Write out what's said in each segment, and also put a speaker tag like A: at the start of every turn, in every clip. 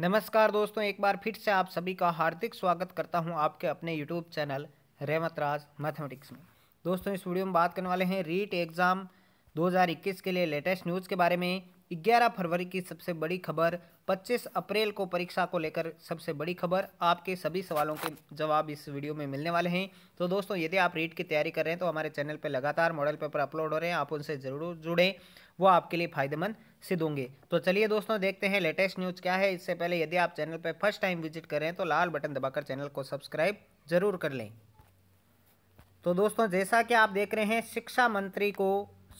A: नमस्कार दोस्तों एक बार फिर से आप सभी का हार्दिक स्वागत करता हूं आपके अपने यूट्यूब चैनल रेमत राज मैथमेटिक्स में दोस्तों इस वीडियो में बात करने वाले हैं रीट एग्ज़ाम 2021 के लिए लेटेस्ट न्यूज़ के बारे में 11 फरवरी की सबसे बड़ी खबर 25 अप्रैल को परीक्षा को लेकर सबसे बड़ी खबर आपके सभी सवालों के जवाब इस वीडियो में मिलने वाले हैं तो दोस्तों यदि आप रीट की तैयारी कर रहे हैं तो हमारे चैनल पर लगातार मॉडल पेपर अपलोड हो रहे हैं आप उनसे ज़रूर जुड़ें वो आपके लिए फ़ायदेमंद से दूंगे तो चलिए दोस्तों देखते हैं लेटेस्ट न्यूज़ क्या है इससे पहले यदि आप चैनल पर फर्स्ट टाइम विजिट करें तो लाल बटन दबाकर चैनल को सब्सक्राइब जरूर कर लें तो दोस्तों जैसा कि आप देख रहे हैं शिक्षा मंत्री को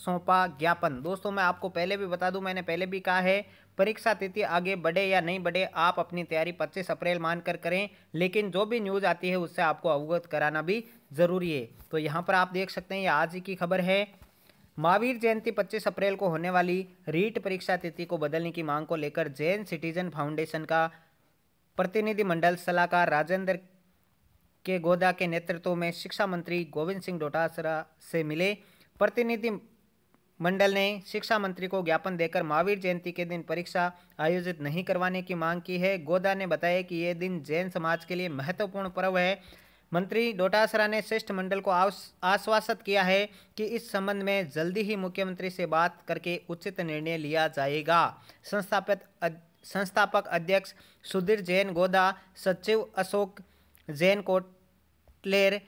A: सौंपा ज्ञापन दोस्तों मैं आपको पहले भी बता दूं मैंने पहले भी कहा है परीक्षा तिथि आगे बढ़े या नहीं बढ़े आप अपनी तैयारी 25 अप्रैल मानकर करें लेकिन जो भी न्यूज़ आती है उससे आपको अवगत कराना भी ज़रूरी है तो यहाँ पर आप देख सकते हैं ये आज ही की खबर है महावीर जयंती 25 अप्रैल को होने वाली रीट परीक्षा तिथि को बदलने की मांग को लेकर जैन सिटीजन फाउंडेशन का प्रतिनिधिमंडल सलाहकार राजेंद्र के गोदा के नेतृत्व में शिक्षा मंत्री गोविंद सिंह डोटासरा से मिले प्रतिनिधि मंडल ने शिक्षा मंत्री को ज्ञापन देकर महावीर जयंती के दिन परीक्षा आयोजित नहीं करवाने की मांग की है गोदा ने बताया कि ये दिन जैन समाज के लिए महत्वपूर्ण पर्व है मंत्री डोटासरा ने शिष्टमंडल को आश्वासित किया है कि इस संबंध में जल्दी ही मुख्यमंत्री से बात करके उचित निर्णय लिया जाएगा संस्थापित संस्थापक अध्यक्ष सुधीर जैन गोदा सचिव अशोक जैन कोटलेर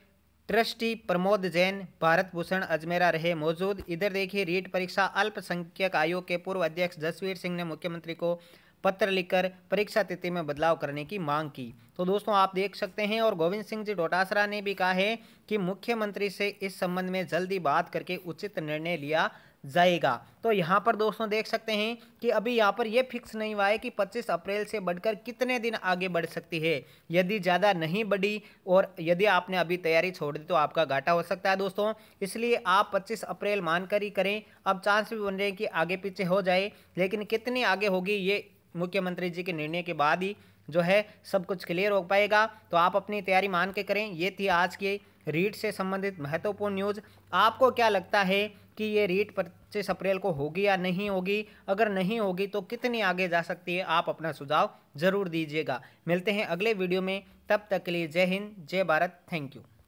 A: ट्रस्टी प्रमोद जैन भारत भूषण अजमेरा रहे मौजूद इधर देखिए रीट परीक्षा अल्पसंख्यक आयोग के पूर्व अध्यक्ष जसवीर सिंह ने मुख्यमंत्री को पत्र लिखकर परीक्षा तिथि में बदलाव करने की मांग की तो दोस्तों आप देख सकते हैं और गोविंद सिंह जी डोटासरा ने भी कहा है कि मुख्यमंत्री से इस संबंध में जल्दी बात करके उचित निर्णय लिया जाएगा तो यहाँ पर दोस्तों देख सकते हैं कि अभी यहाँ पर यह फिक्स नहीं हुआ है कि 25 अप्रैल से बढ़कर कितने दिन आगे बढ़ सकती है यदि ज़्यादा नहीं बढ़ी और यदि आपने अभी तैयारी छोड़ दी तो आपका घाटा हो सकता है दोस्तों इसलिए आप 25 अप्रैल मानकर ही करें अब चांस भी बन रहे हैं कि आगे पीछे हो जाए लेकिन कितनी आगे होगी ये मुख्यमंत्री जी के निर्णय के बाद ही जो है सब कुछ क्लियर हो पाएगा तो आप अपनी तैयारी मान के करें ये थी आज की रीट से संबंधित महत्वपूर्ण न्यूज़ आपको क्या लगता है कि ये रीट पच्चीस अप्रैल को होगी या नहीं होगी अगर नहीं होगी तो कितनी आगे जा सकती है आप अपना सुझाव ज़रूर दीजिएगा मिलते हैं अगले वीडियो में तब तक के लिए जय हिंद जय भारत थैंक यू